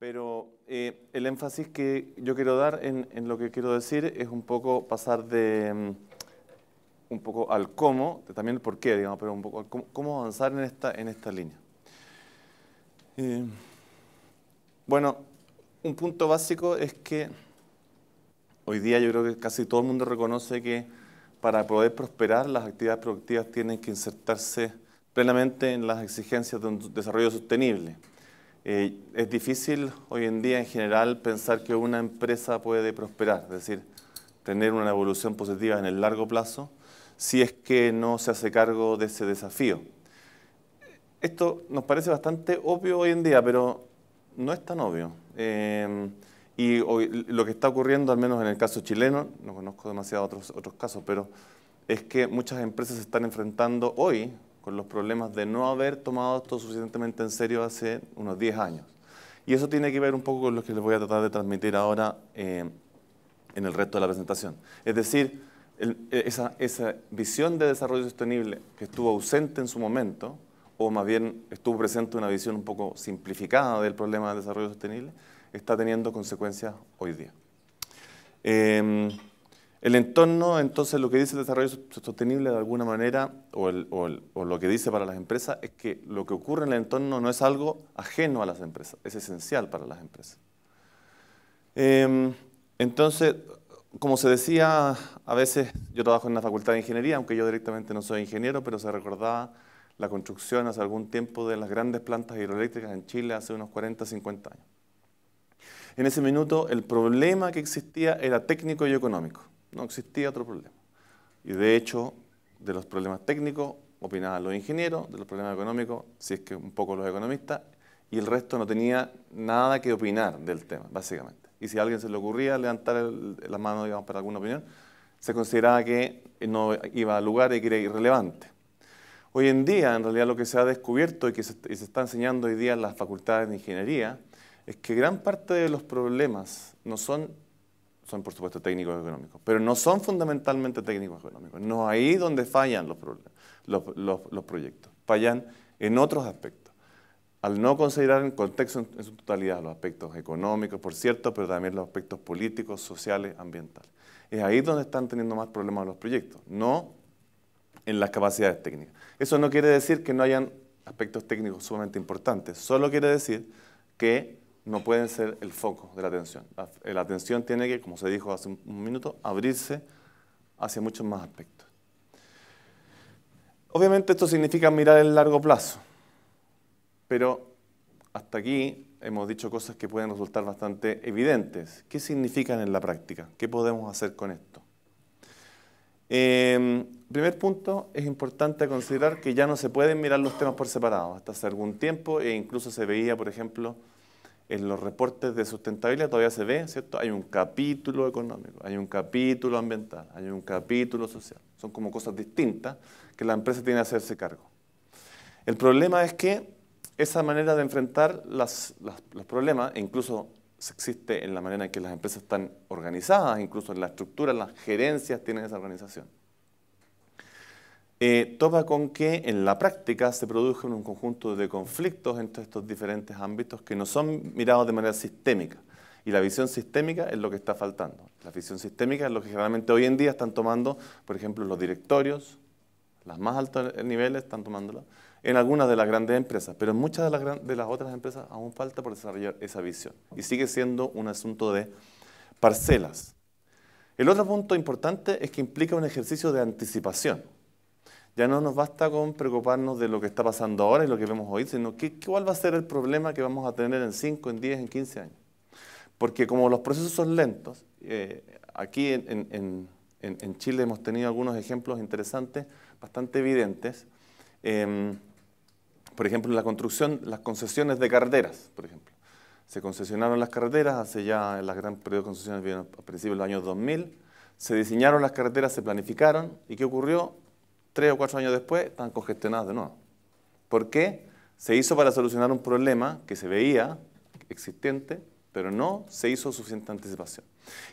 Pero eh, el énfasis que yo quiero dar en, lo que quiero decir es un poco pasar de mm, un poco al cómo, también el por qué, digamos, pero un poco al cómo, avanzar en esta, en esta línea. Eh, bueno, un punto básico es que hoy día yo creo que casi todo el mundo reconoce que para poder prosperar las actividades productivas tienen que insertarse plenamente en las exigencias de un desarrollo sostenible. Eh, es difícil hoy en día en general pensar que una empresa puede prosperar, es decir, tener una evolución positiva en el largo plazo, si es que no se hace cargo de ese desafío. Esto nos parece bastante obvio hoy en día, pero no es tan obvio. Em, y lo que está ocurriendo, al menos en el caso chileno, no conozco demasiado otros, otros casos, pero es que muchas empresas se están enfrentando hoy con los problemas de no haber tomado esto suficientemente en serio hace unos 10 años. Y eso tiene que ver un poco con lo que les voy a tratar de transmitir ahora eh, en el resto de la presentación. Es decir, eh, esa, visión de desarrollo sostenible que estuvo ausente en su momento, o más bien estuvo presente una visión un poco simplificada del problema del desarrollo sostenible, está teniendo consecuencias hoy día. Eh, el entorno, entonces, lo que dice el desarrollo sostenible de alguna manera, o, lo que dice para las empresas, es que lo que ocurre en el entorno no es algo ajeno a las empresas, es esencial para las empresas. Em, entonces, como se decía, a veces yo trabajo en la Facultad de Ingeniería, aunque yo directamente no soy ingeniero, pero se recordaba la construcción hace algún tiempo de las grandes plantas hidroeléctricas en Chile hace unos 40, 50 años. En ese minuto el problema que existía era técnico y económico no existía otro problema. Y de hecho, de los problemas técnicos opinaban los ingenieros, de los problemas económicos, si es que un poco los economistas, y el resto no tenía nada que opinar del tema, básicamente. Y si a alguien se le ocurría levantar la mano, digamos, para alguna opinión, se consideraba que no iba a lugar y que era irrelevante. Hoy en día, en realidad, lo que se ha descubierto y que se, se está enseñando hoy día en las facultades de ingeniería es que gran parte de los problemas no son son por supuesto técnicos económicos, pero no son fundamentalmente técnicos económicos. No es ahí donde fallan los, los, proyectos, fallan en otros aspectos. Al no considerar en contexto en su totalidad los aspectos económicos, por cierto, pero también los aspectos políticos, sociales, ambientales. Es ahí donde están teniendo más problemas los proyectos, no en las capacidades técnicas. Eso no quiere decir que no hayan aspectos técnicos sumamente importantes, solo quiere decir que no pueden ser el foco de la atención. La, eh, atención tiene que, como se dijo hace un, minuto, abrirse hacia muchos más aspectos. Obviamente esto significa mirar el largo plazo, pero hasta aquí hemos dicho cosas que pueden resultar bastante evidentes. ¿Qué significan en la práctica? ¿Qué podemos hacer con esto? Em, primer punto, es importante considerar que ya no se pueden mirar los temas por separado. Hasta hace algún tiempo, e incluso se veía, por ejemplo, en los reportes de sustentabilidad todavía se ve, ¿cierto? Hay un capítulo económico, hay un capítulo ambiental, hay un capítulo social. Son como cosas distintas que la empresa tiene que hacerse cargo. El problema es que esa manera de enfrentar los problemas, incluso existe en la manera en que las empresas están organizadas, incluso en la estructura, las gerencias tienen esa organización eh, con que en la práctica se produce un conjunto de conflictos entre estos diferentes ámbitos que no son mirados de manera sistémica. Y la visión sistémica es lo que está faltando. La visión sistémica es lo que generalmente hoy en día están tomando, por ejemplo, los directorios, las más altos niveles están tomándolo en algunas de las grandes empresas, pero en muchas de las otras empresas aún falta por desarrollar esa visión. Y sigue siendo un asunto de parcelas. El otro punto importante es que implica un ejercicio de anticipación. Ya no nos basta con preocuparnos de lo que está pasando ahora y lo que vemos hoy, sino que, cuál va a ser el problema que vamos a tener en 5, en 10, en 15 años. Porque como los procesos son lentos, eh, aquí en, Chile hemos tenido algunos ejemplos interesantes, bastante evidentes. Em, por ejemplo, la construcción, las concesiones de carreteras, por ejemplo. Se concesionaron las carreteras, hace ya la gran periodo de concesiones a principios de los años 2000. Se diseñaron las carreteras, se planificaron. ¿Y qué ocurrió? tres o cuatro años después, están congestionadas de nuevo. ¿Por qué? Se hizo para solucionar un problema que se veía existente, pero no se hizo suficiente anticipación.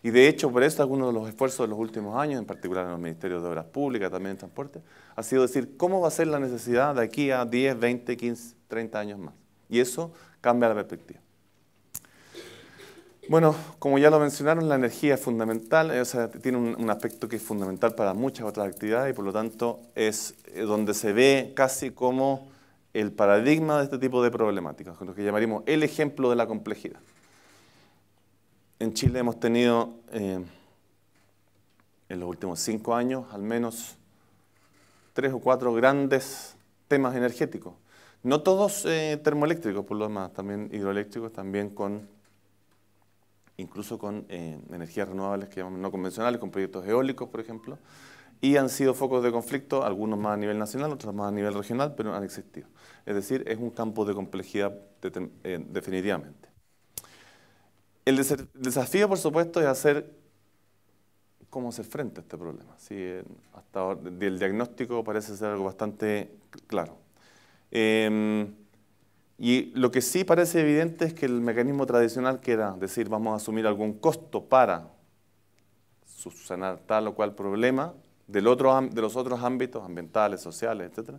Y de hecho, por eso algunos de los esfuerzos de los últimos años, en particular en los ministerios de Obras Públicas, también en Transporte, ha sido decir cómo va a ser la necesidad de aquí a 10, 20, 15, 30 años más. Y eso cambia la perspectiva. Bueno, como ya lo mencionaron, la energía es fundamental, eh, o sea, tiene un, aspecto que es fundamental para muchas otras actividades y por lo tanto es eh, donde se ve casi como el paradigma de este tipo de problemáticas, con lo que llamaríamos el ejemplo de la complejidad. En Chile hemos tenido eh, en los últimos cinco años al menos tres o cuatro grandes temas energéticos. No todos termoeléctricos, por lo demás, también hidroeléctricos, también con incluso con eh, energías renovables que llamamos no convencionales, con proyectos eólicos, por ejemplo, y han sido focos de conflicto, algunos más a nivel nacional, otros más a nivel regional, pero han existido. Es decir, es un campo de complejidad eh, definitivamente. El desafío, por supuesto, es hacer cómo hacer frente a este problema. Eh, hasta ahora, el diagnóstico parece ser algo bastante claro. Em, y lo que sí parece evidente es que el mecanismo tradicional que era decir vamos a asumir algún costo para subsanar tal o cual problema del otro, de los otros ámbitos ambientales, sociales, etc.,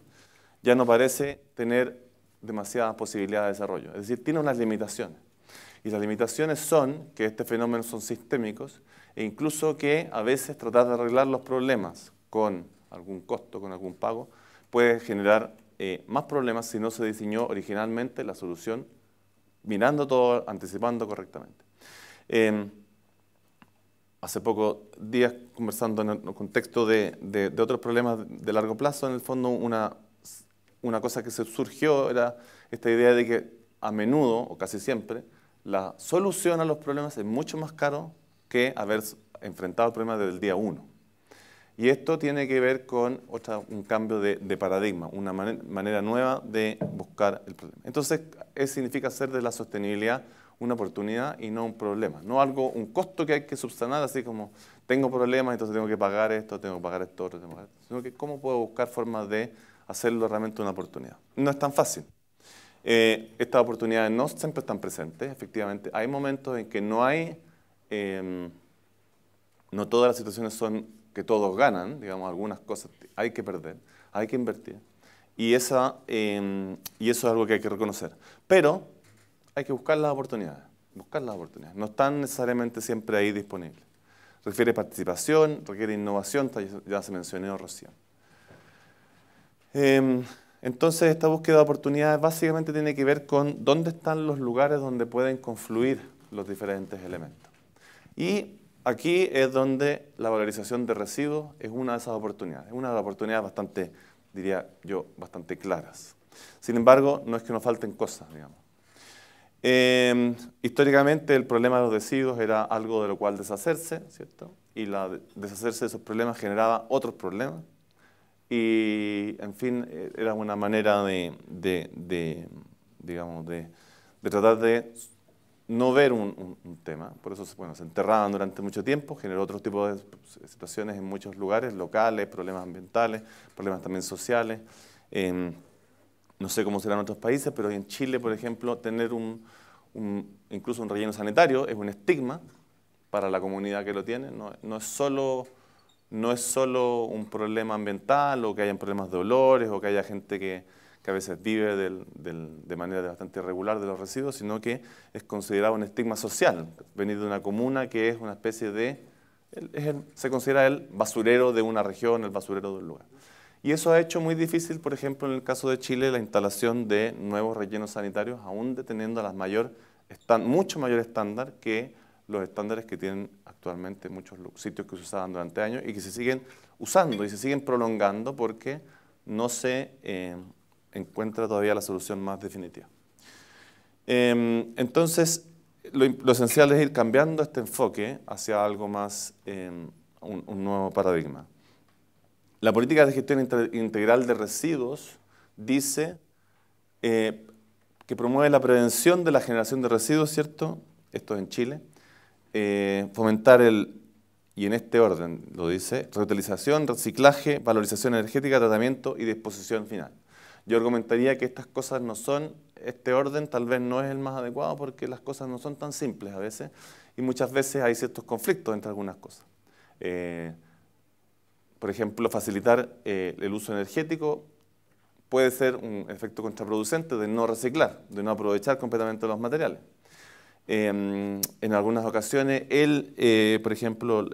ya no parece tener demasiadas posibilidades de desarrollo. Es decir, tiene unas limitaciones. Y las limitaciones son que este fenómeno son sistémicos e incluso que a veces tratar de arreglar los problemas con algún costo, con algún pago, puede generar eh, más problemas si no se diseñó originalmente la solución mirando todo, anticipando correctamente. Em, hace pocos días, conversando en el contexto de, otros problemas de largo plazo, en el fondo una, cosa que se surgió era esta idea de que a menudo, o casi siempre, la solución a los problemas es mucho más caro que haber enfrentado el problema desde el día uno. Y esto tiene que ver con un cambio de, paradigma, una manera nueva de buscar el problema. Entonces, eso significa hacer de la sostenibilidad una oportunidad y no un problema, no algo, un costo que hay que subsanar, así como tengo problemas, entonces tengo que pagar esto, tengo que pagar esto, tengo que pagar esto, sino que cómo puedo buscar formas de hacerlo realmente una oportunidad. No es tan fácil. Eh, estas oportunidades no siempre están presentes, efectivamente. Hay momentos en que no hay, em, no todas las situaciones son que todos ganan, digamos, algunas cosas hay que perder, hay que invertir. Y, esa, em, y eso es algo que hay que reconocer. Pero hay que buscar las oportunidades, buscar las oportunidades. No están necesariamente siempre ahí disponibles. Requiere participación, requiere innovación, ya se mencionó recién. Em, entonces, esta búsqueda de oportunidades básicamente tiene que ver con dónde están los lugares donde pueden confluir los diferentes elementos. Y Aquí es donde la valorización de residuos es una de esas oportunidades, es una de las oportunidades bastante, diría yo, bastante claras. Sin embargo, no es que nos falten cosas, digamos. Em, históricamente el problema de los residuos era algo de lo cual deshacerse, ¿cierto? Y la deshacerse de esos problemas generaba otros problemas. Y, en fin, e, era una manera de digamos, de tratar de no ver un, tema. Por eso bueno, se enterraban durante mucho tiempo, generó otro tipo de pues, situaciones en muchos lugares, locales, problemas ambientales, problemas también sociales. Em, no sé cómo será en otros países, pero en Chile, por ejemplo, tener un, incluso un relleno sanitario es un estigma para la comunidad que lo tiene. No, es solo, no es solo un problema ambiental o que hayan problemas de olores o que haya gente que que a veces vive de manera bastante irregular de los residuos, sino que es considerado un estigma social, venir de una comuna que es una especie de, se considera el basurero de una región, el basurero de un lugar. Y eso ha hecho muy difícil, por ejemplo, en el caso de Chile, la instalación de nuevos rellenos sanitarios, aún deteniendo las mayor, están, mucho mayor estándar que los estándares que tienen actualmente muchos sitios que se usaban durante años y que se siguen usando y se siguen prolongando porque no se eh, encuentra todavía la solución más definitiva. Em, entonces, lo, esencial es ir cambiando este enfoque hacia algo más, em, un, nuevo paradigma. La política de gestión integral de residuos dice eh, que promueve la prevención de la generación de residuos, ¿cierto? Esto es en Chile. Eh, fomentar el, y en este orden lo dice, reutilización, reciclaje, valorización energética, tratamiento y disposición final. Yo argumentaría que estas cosas no son, este orden tal vez no es el más adecuado porque las cosas no son tan simples a veces y muchas veces hay ciertos conflictos entre algunas cosas. Eh, por ejemplo, facilitar eh, el uso energético puede ser un efecto contraproducente de no reciclar, de no aprovechar completamente los materiales. Eh, en algunas ocasiones, el, por ejemplo,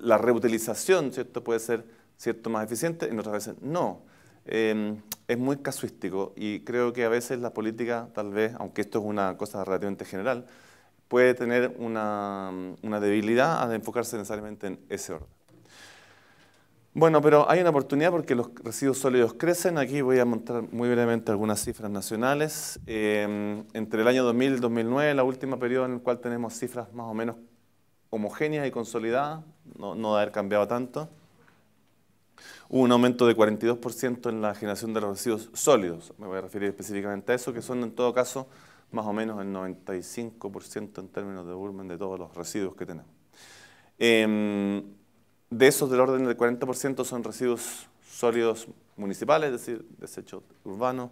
la reutilización ¿cierto? puede ser cierto, más eficiente, en otras veces no. Em, es muy casuístico y creo que a veces la política, tal vez, aunque esto es una cosa relativamente general, puede tener una, una debilidad al enfocarse necesariamente en ese orden. Bueno, pero hay una oportunidad porque los residuos sólidos crecen. Aquí voy a mostrar muy brevemente algunas cifras nacionales. Em, entre el año 2000 y 2009, la última periodo en el cual tenemos cifras más o menos homogéneas y consolidadas, no, no de haber cambiado tanto. Hubo un aumento de 42% en la generación de los residuos sólidos. Me voy a referir específicamente a eso, que son en todo caso más o menos el 95% en términos de volumen de todos los residuos que tenemos. Em, de esos del orden del 40% son residuos sólidos municipales, es decir, desechos urbanos,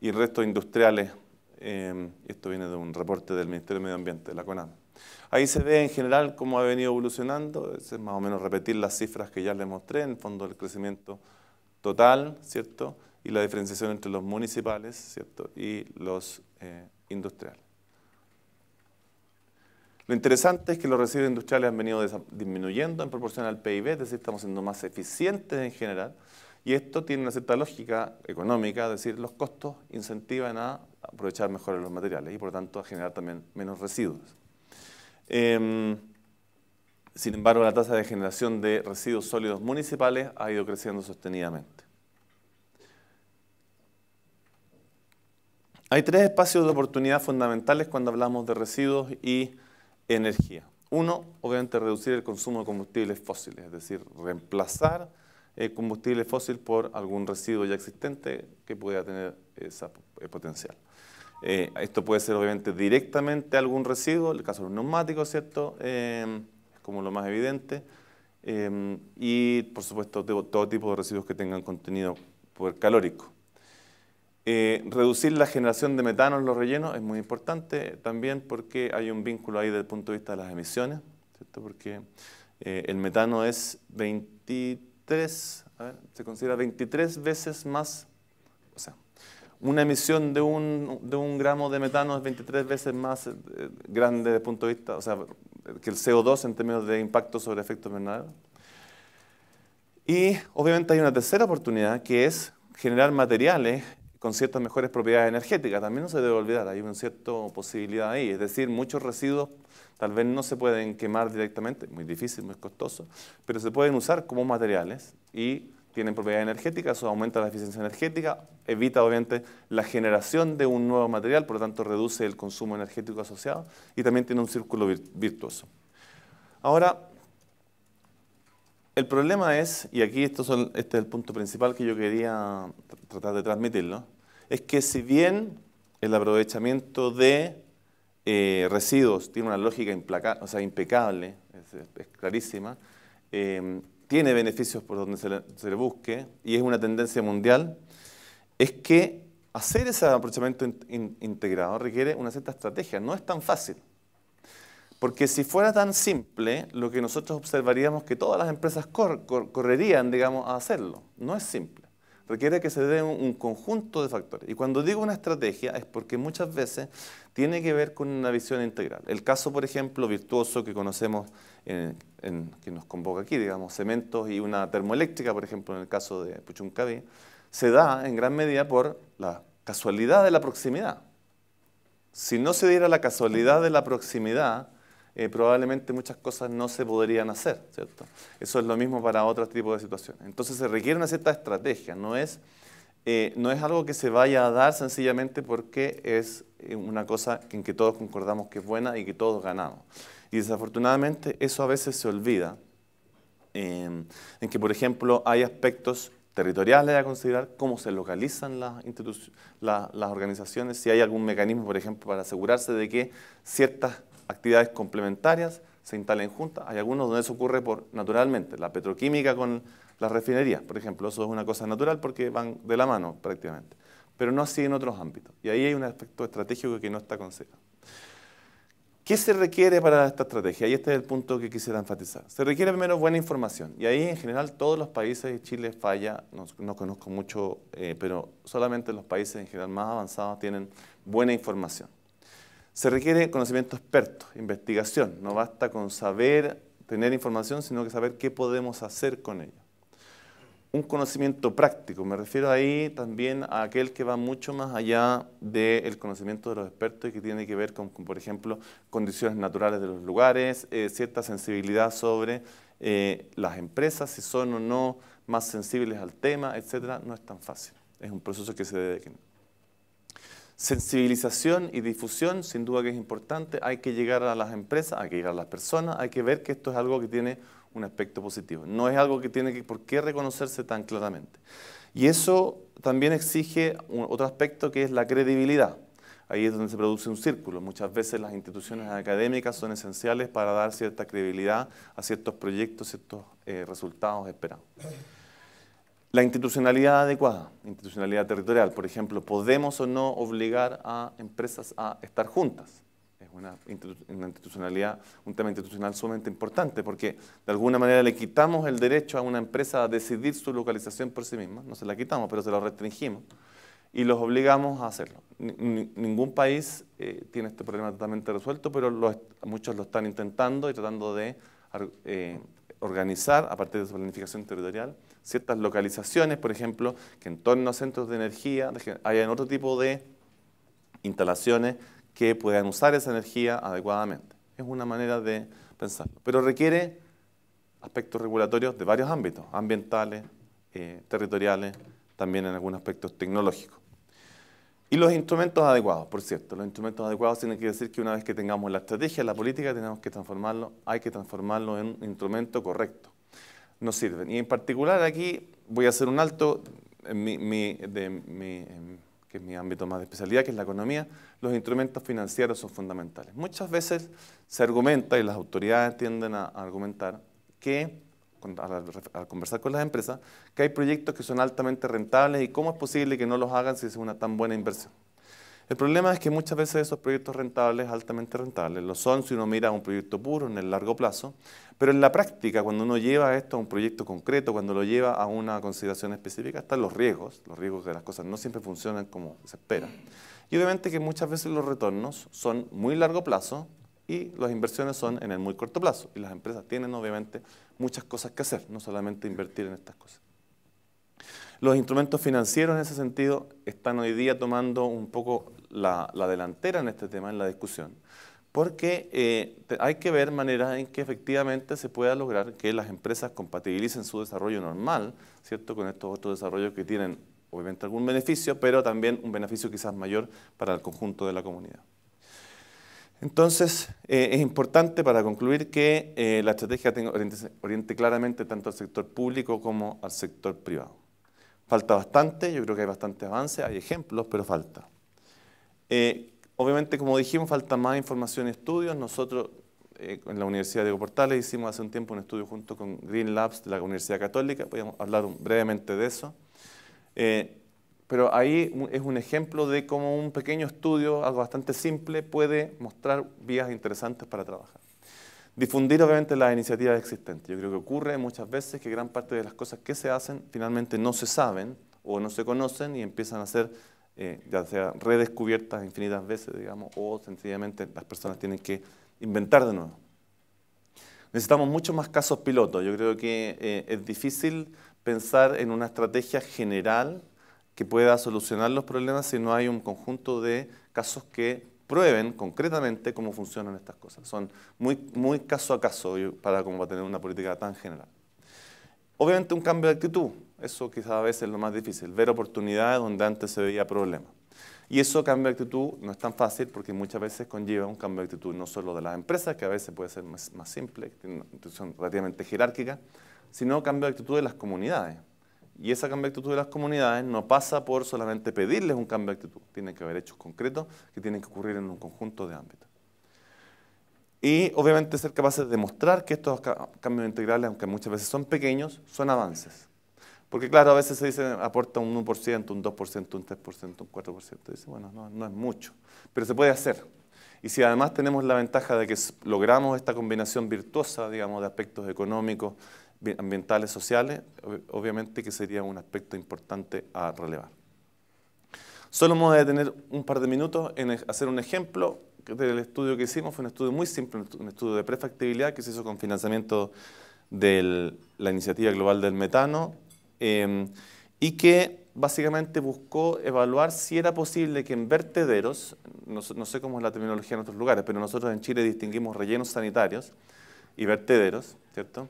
y restos industriales. Em, esto viene de un reporte del Ministerio de Medio Ambiente, de la CONAM. Ahí se ve en general cómo ha venido evolucionando, es más o menos repetir las cifras que ya les mostré, en fondo el crecimiento total, ¿cierto? Y la diferenciación entre los municipales, ¿cierto? Y los eh, industriales. Lo interesante es que los residuos industriales han venido disminuyendo en proporción al PIB, es decir, estamos siendo más eficientes en general, y esto tiene una cierta lógica económica, es decir, los costos incentivan a aprovechar mejor los materiales y por lo tanto a generar también menos residuos. Em, sin embargo, la tasa de generación de residuos sólidos municipales ha ido creciendo sostenidamente. Hay tres espacios de oportunidad fundamentales cuando hablamos de residuos y energía. Uno, obviamente, reducir el consumo de combustibles fósiles, es decir, reemplazar el eh, combustible fósil por algún residuo ya existente que pueda tener ese eh, potencial. Eh, esto puede ser obviamente directamente algún residuo, el caso de los neumáticos, ¿cierto? Em, como lo más evidente. Em, y por supuesto todo tipo de residuos que tengan contenido poder calórico. Eh, reducir la generación de metano en los rellenos es muy importante también porque hay un vínculo ahí desde el punto de vista de las emisiones, ¿cierto? Porque eh, el metano es 23, se considera 23 veces más una emisión de un, gramo de metano es 23 veces más eh, grande de punto de vista, o sea, que el CO2 en términos de impacto sobre efecto invernadero. Y obviamente hay una tercera oportunidad que es generar materiales con ciertas mejores propiedades energéticas. También no se debe olvidar, hay una cierta posibilidad ahí. Es decir, muchos residuos tal vez no se pueden quemar directamente, muy difícil, muy costoso, pero se pueden usar como materiales y tienen propiedades energéticas, eso aumenta la eficiencia energética, evita obviamente la generación de un nuevo material, por lo tanto reduce el consumo energético asociado y también tiene un círculo virtuoso. Ahora, el problema es, y aquí este es el punto principal que yo quería tratar de transmitirlo, es que si bien el aprovechamiento de eh, residuos tiene una lógica o sea, impecable, es, clarísima, eh, tiene beneficios por donde se le, busque, y es una tendencia mundial, es que hacer ese aprovechamiento integrado requiere una cierta estrategia. No es tan fácil. Porque si fuera tan simple, lo que nosotros observaríamos que todas las empresas correrían, digamos, a hacerlo. No es simple requiere que se dé un, conjunto de factores. Y cuando digo una estrategia es porque muchas veces tiene que ver con una visión integral. El caso, por ejemplo, virtuoso que conocemos, que nos convoca aquí, digamos, cementos y una termoeléctrica, por ejemplo, en el caso de Puchuncaví, se da en gran medida por la casualidad de la proximidad. Si no se diera la casualidad de la proximidad, eh, probablemente muchas cosas no se podrían hacer, ¿cierto? Eso es lo mismo para otro tipo de situaciones. Entonces se requiere una cierta estrategia, no es, eh, no es algo que se vaya a dar sencillamente porque es eh, una cosa en que todos concordamos que es buena y que todos ganamos. Y desafortunadamente eso a veces se olvida, em, en que por ejemplo hay aspectos territoriales a considerar, cómo se localizan las, la, las organizaciones, si hay algún mecanismo, por ejemplo, para asegurarse de que ciertas actividades complementarias se instalen juntas. Hay algunos donde eso ocurre por, naturalmente, la petroquímica con las refinerías, por ejemplo, eso es una cosa natural porque van de la mano prácticamente, pero no así en otros ámbitos. Y ahí hay un aspecto estratégico que no está considerado. ¿Qué se requiere para esta estrategia? Y este es el punto que quisiera enfatizar. Se requiere primero buena información. Y ahí en general todos los países, Chile falla, no, conozco mucho, eh, pero solamente los países en general más avanzados tienen buena información. Se requiere conocimiento experto, investigación. No basta con saber, tener información, sino que saber qué podemos hacer con ella. Un conocimiento práctico, me refiero ahí también a aquel que va mucho más allá del conocimiento de los expertos y que tiene que ver con, por ejemplo, condiciones naturales de los lugares, eh, cierta sensibilidad sobre eh, las empresas, si son o no más sensibles al tema, etcétera, no es tan fácil. Es un proceso que se debe Sensibilización y difusión, sin duda que es importante. Hay que llegar a las empresas, hay que llegar a las personas, hay que ver que esto es algo que tiene un aspecto positivo. No es algo que tiene que, por qué reconocerse tan claramente. Y eso también exige otro aspecto que es la credibilidad. Ahí es donde se produce un círculo. Muchas veces las instituciones académicas son esenciales para dar cierta credibilidad a ciertos proyectos, ciertos eh, resultados esperados. La institucionalidad adecuada, institucionalidad territorial, por ejemplo, ¿podemos o no obligar a empresas a estar juntas? Es una, institucionalidad, un tema institucional sumamente importante porque de alguna manera le quitamos el derecho a una empresa a decidir su localización por sí misma, no se la quitamos, pero se la restringimos y los obligamos a hacerlo. ningún país eh, tiene este problema totalmente resuelto, pero muchos lo están intentando y tratando de... Eh, organizar, a partir de su planificación territorial, ciertas localizaciones, por ejemplo, que en torno a centros de energía hayan otro tipo de instalaciones que puedan usar esa energía adecuadamente. Es una manera de pensarlo. Pero requiere aspectos regulatorios de varios ámbitos, ambientales, eh, territoriales, también en algunos aspectos tecnológicos. Y los instrumentos adecuados, por cierto, los instrumentos adecuados tienen que decir que una vez que tengamos la estrategia, la política, tenemos que transformarlo, hay que transformarlo en un instrumento correcto. Nos sirven. Y en particular aquí voy a hacer un alto en mi, de, mi, que es mi ámbito más de especialidad, que es la economía, los instrumentos financieros son fundamentales. Muchas veces se argumenta, y las autoridades tienden a argumentar, que al, conversar con las empresas, que hay proyectos que son altamente rentables y cómo es posible que no los hagan si es una tan buena inversión. El problema es que muchas veces esos proyectos rentables, altamente rentables, lo son si uno mira un proyecto puro en el largo plazo, pero en la práctica, cuando uno lleva esto a un proyecto concreto, cuando lo lleva a una consideración específica, están los riesgos, los riesgos de las cosas no siempre funcionan como se espera. Y obviamente que muchas veces los retornos son muy largo plazo, y las inversiones son en el muy corto plazo. Y las empresas tienen obviamente muchas cosas que hacer, no solamente invertir en estas cosas. Los instrumentos financieros en ese sentido están hoy día tomando un poco la, delantera en este tema, en la discusión, porque eh, hay que ver maneras en que efectivamente se pueda lograr que las empresas compatibilicen su desarrollo normal, ¿cierto?, con estos otros desarrollos que tienen obviamente algún beneficio, pero también un beneficio quizás mayor para el conjunto de la comunidad. Entonces, eh, es importante para concluir que eh, la estrategia oriente, oriente, claramente tanto al sector público como al sector privado. Falta bastante, yo creo que hay bastante avance, hay ejemplos, pero falta. Eh, obviamente, como dijimos, falta más información y estudios. Nosotros en la Universidad de Diego hicimos hace un tiempo un estudio junto con Green Labs de la Universidad Católica, podríamos hablar brevemente de eso. Pero ahí es un ejemplo de cómo un pequeño estudio, algo bastante simple, puede mostrar vías interesantes para trabajar. Difundir obviamente las iniciativas existentes. Yo creo que ocurre muchas veces que gran parte de las cosas que se hacen finalmente no se saben o no se conocen y empiezan a ser eh, ya sea redescubiertas infinitas veces, digamos, o sencillamente las personas tienen que inventar de nuevo. Necesitamos muchos más casos pilotos. Yo creo que eh, es difícil pensar en una estrategia general que pueda solucionar los problemas si no hay un conjunto de casos que prueben concretamente cómo funcionan estas cosas. Son muy, caso a caso para cómo va a tener una política tan general. Obviamente un cambio de actitud, eso quizás a veces es lo más difícil, ver oportunidades donde antes se veía problema. Y eso, cambio de actitud, no es tan fácil porque muchas veces conlleva un cambio de actitud no solo de las empresas, que a veces puede ser más, simple, que tiene una relativamente jerárquica, sino cambio de actitud de las comunidades. Y esa cambio de actitud de las comunidades no pasa por solamente pedirles un cambio de actitud, tiene que haber hechos concretos que tienen que ocurrir en un conjunto de ámbitos. Y obviamente ser capaces de demostrar que estos cambios integrales, aunque muchas veces son pequeños, son avances. Porque claro, a veces se dice aporta un 1%, un 2%, un 3%, un 4%. dice, bueno, no, no es mucho, pero se puede hacer. Y si además tenemos la ventaja de que logramos esta combinación virtuosa, digamos, de aspectos económicos, ambientales, sociales, obviamente que sería un aspecto importante a relevar. Solo vamos a detener un par de minutos en hacer un ejemplo del estudio que hicimos. Fue un estudio muy simple, un estudio de prefactibilidad que se hizo con financiamiento de la iniciativa global del metano em, y que básicamente buscó evaluar si era posible que en vertederos, no sé cómo es la terminología en otros lugares, pero nosotros en Chile distinguimos rellenos sanitarios y vertederos, ¿cierto?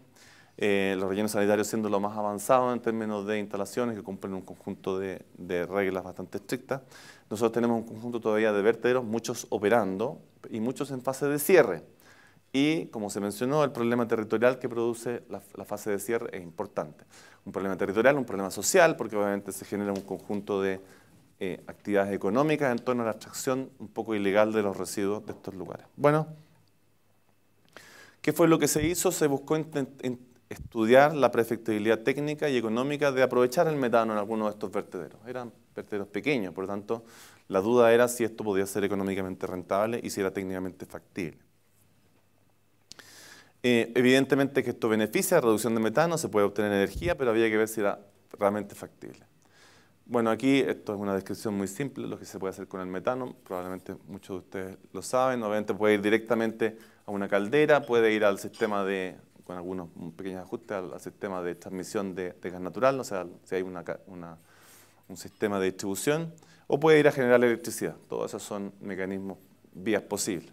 Eh, los rellenos sanitarios siendo lo más avanzado en términos de instalaciones que cumplen un conjunto de, reglas bastante estrictas. Nosotros tenemos un conjunto todavía de vertederos, muchos operando y muchos en fase de cierre. Y, como se mencionó, el problema territorial que produce la, fase de cierre es importante. Un problema territorial, un problema social, porque obviamente se genera un conjunto de eh, actividades económicas en torno a la extracción un poco ilegal de los residuos de estos lugares. Bueno, ¿qué fue lo que se hizo? Se buscó estudiar la perfectibilidad técnica y económica de aprovechar el metano en algunos de estos vertederos. Eran vertederos pequeños, por lo tanto, la duda era si esto podía ser económicamente rentable y si era técnicamente factible. Eh, evidentemente que esto beneficia la reducción de metano, se puede obtener energía, pero había que ver si era realmente factible. Bueno, aquí esto es una descripción muy simple, lo que se puede hacer con el metano, probablemente muchos de ustedes lo saben, obviamente puede ir directamente a una caldera, puede ir al sistema de con algunos pequeños ajustes al, sistema de transmisión de, gas natural, o sea, si hay un sistema de distribución, o puede ir a generar electricidad. Todos esos son mecanismos, vías posibles.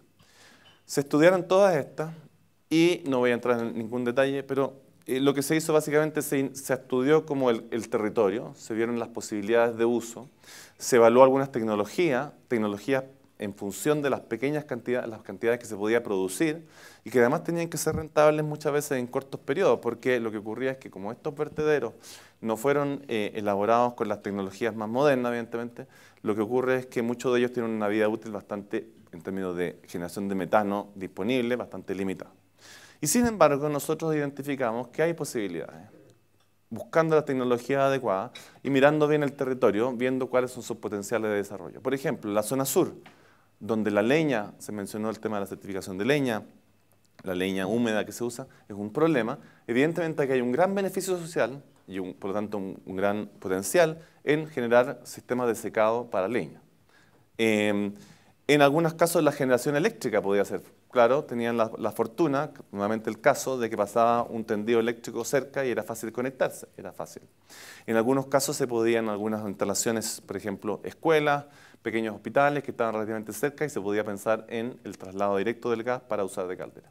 Se estudiaron todas estas y no voy a entrar en ningún detalle, pero eh, lo que se hizo básicamente se, estudió como el, el, territorio, se vieron las posibilidades de uso, se evaluó algunas tecnologías, tecnologías en función de las pequeñas cantidades, las cantidades que se podía producir y que además tenían que ser rentables muchas veces en cortos periodos, porque lo que ocurría es que como estos vertederos no fueron eh, elaborados con las tecnologías más modernas, evidentemente, lo que ocurre es que muchos de ellos tienen una vida útil bastante, en términos de generación de metano disponible, bastante limitada. Y sin embargo, nosotros identificamos que hay posibilidades buscando la tecnología adecuada y mirando bien el territorio, viendo cuáles son sus potenciales de desarrollo. Por ejemplo, la zona sur, donde la leña, se mencionó el tema de la certificación de leña, la leña húmeda que se usa, es un problema. Evidentemente aquí hay un gran beneficio social y por lo tanto un, gran potencial en generar sistemas de secado para leña. Em, en algunos casos la generación eléctrica podía ser. Claro, tenían la, la, fortuna, nuevamente el caso, de que pasaba un tendido eléctrico cerca y era fácil conectarse, era fácil. En algunos casos se podían algunas instalaciones, por ejemplo, escuelas, pequeños hospitales que estaban relativamente cerca y se podía pensar en el traslado directo del gas para usar de caldera.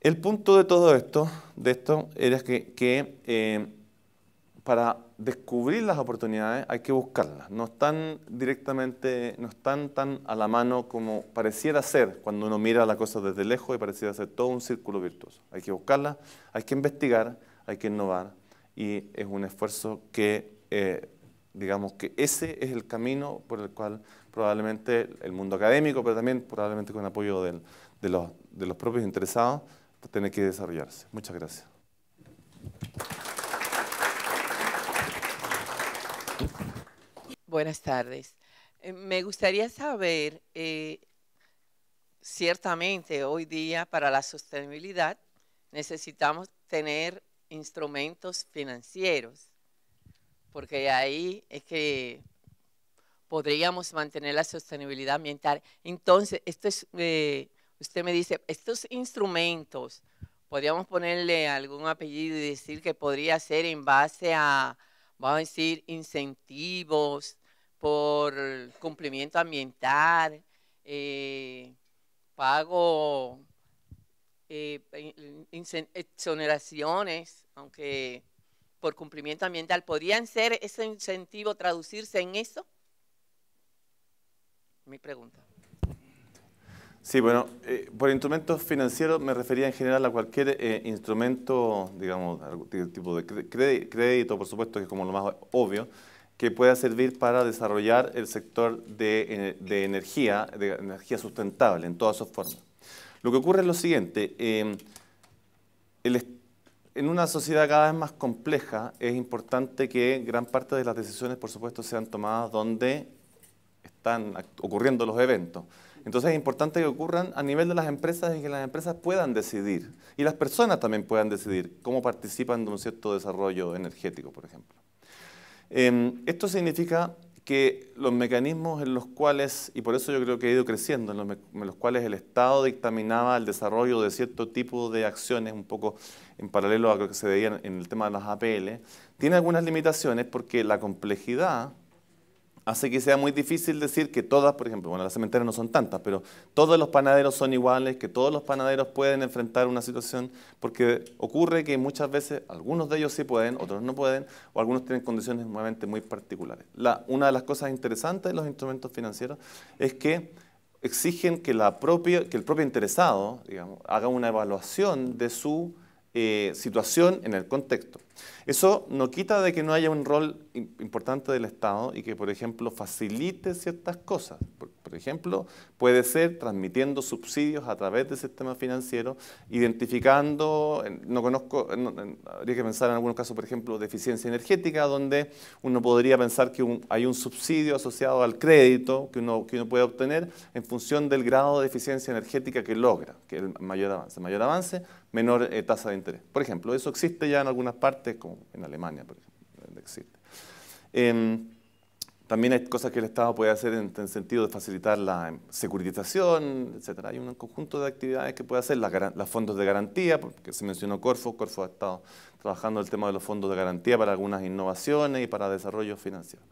El punto de todo esto, de esto era que, eh, para descubrir las oportunidades hay que buscarlas. No están directamente, no están tan a la mano como pareciera ser cuando uno mira la cosa desde lejos y pareciera ser todo un círculo virtuoso. Hay que buscarlas, hay que investigar, hay que innovar y es un esfuerzo que eh, digamos que ese es el camino por el cual probablemente el mundo académico, pero también probablemente con el apoyo de, los, propios interesados, tiene que desarrollarse. Muchas gracias. Buenas tardes. Eh, me gustaría saber, eh, ciertamente hoy día para la sostenibilidad necesitamos tener instrumentos financieros porque ahí es que podríamos mantener la sostenibilidad ambiental. Entonces, esto es, eh, usted me dice, estos instrumentos, podríamos ponerle algún apellido y decir que podría ser en base a, vamos a decir, incentivos por cumplimiento ambiental, eh, pago, eh, exoneraciones, aunque por cumplimiento ambiental, ¿podrían ser ese incentivo traducirse en eso? Mi pregunta. Sí, bueno, eh, por instrumentos financieros me refería en general a cualquier eh, instrumento, digamos, tipo de crédito, por supuesto, que es como lo más obvio, que pueda servir para desarrollar el sector de, eh, energía, de energía sustentable en todas sus formas. Lo que ocurre es lo siguiente, el Estado en una sociedad cada vez más compleja es importante que gran parte de las decisiones, por supuesto, sean tomadas donde están ocurriendo los eventos. Entonces es importante que ocurran a nivel de las empresas y que las empresas puedan decidir y las personas también puedan decidir cómo participan de un cierto desarrollo energético, por ejemplo. Em, esto significa que los mecanismos en los cuales, y por eso yo creo que ha ido creciendo, en los, cuales el Estado dictaminaba el desarrollo de cierto tipo de acciones, un poco en paralelo a lo que se veía en el tema de las APL, tiene algunas limitaciones porque la complejidad hace que sea muy difícil decir que todas, por ejemplo, bueno, las cementeras no son tantas, pero todos los panaderos son iguales, que todos los panaderos pueden enfrentar una situación, porque ocurre que muchas veces algunos de ellos sí pueden, otros no pueden, o algunos tienen condiciones nuevamente muy particulares. una de las cosas interesantes de los instrumentos financieros es que exigen que, el propio interesado haga una evaluación de su eh, situación en el contexto. Eso no quita de que no haya un rol importante del Estado y que, por ejemplo, facilite ciertas cosas. Por, ejemplo, puede ser transmitiendo subsidios a través del sistema financiero, identificando, no conozco, habría que pensar en algunos casos, por ejemplo, de eficiencia energética, donde uno podría pensar que hay un subsidio asociado al crédito que uno, que uno puede obtener en función del grado de eficiencia energética que logra, que es el mayor avance. Mayor avance, menor eh, tasa de interés. Por ejemplo, eso existe ya en algunas partes como en Alemania, por ejemplo, existe. Em, también hay cosas que el Estado puede hacer en, el sentido de facilitar la em, securitización, etc. Hay un conjunto de actividades que puede hacer, los fondos de garantía, porque se mencionó Corfo, Corfo ha estado trabajando el tema de los fondos de garantía para algunas innovaciones y para desarrollo financiero.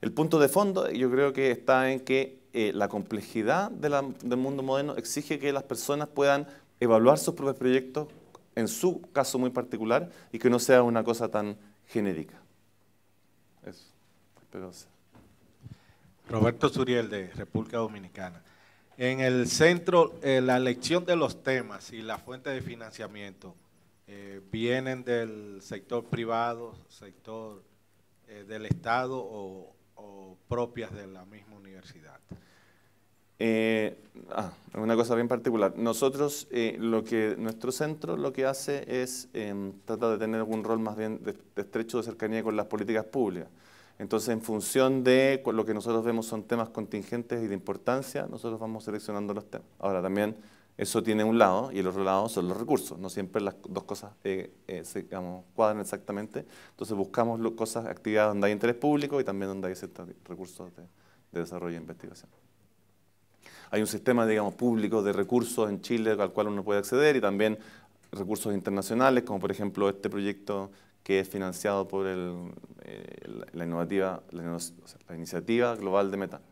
El punto de fondo yo creo que está en que eh, la complejidad del mundo moderno exige que las personas puedan evaluar sus propios proyectos, en su caso muy particular y que no sea una cosa tan genérica. Roberto Suriel de República Dominicana. En el centro, eh, la elección de los temas y la fuente de financiamiento eh, vienen del sector privado, sector eh, del Estado o propias de la misma universidad. Eh, ah, una cosa bien particular. Nosotros, eh, lo que nuestro centro lo que hace es em, tratar de tener algún rol más bien de, estrecho de cercanía con las políticas públicas. Entonces, en función de lo que nosotros vemos son temas contingentes y de importancia, nosotros vamos seleccionando los temas. Ahora, también eso tiene un lado y el otro lado son los recursos. No siempre las dos cosas eh, se cuadran exactamente. Entonces buscamos cosas, activas donde hay interés público y también donde hay ciertos recursos de desarrollo e investigación hay un sistema, digamos, público de recursos en Chile al cual uno puede acceder y también recursos internacionales, como por ejemplo este proyecto que es financiado por eh, la, innovativa, la, iniciativa global de Meta.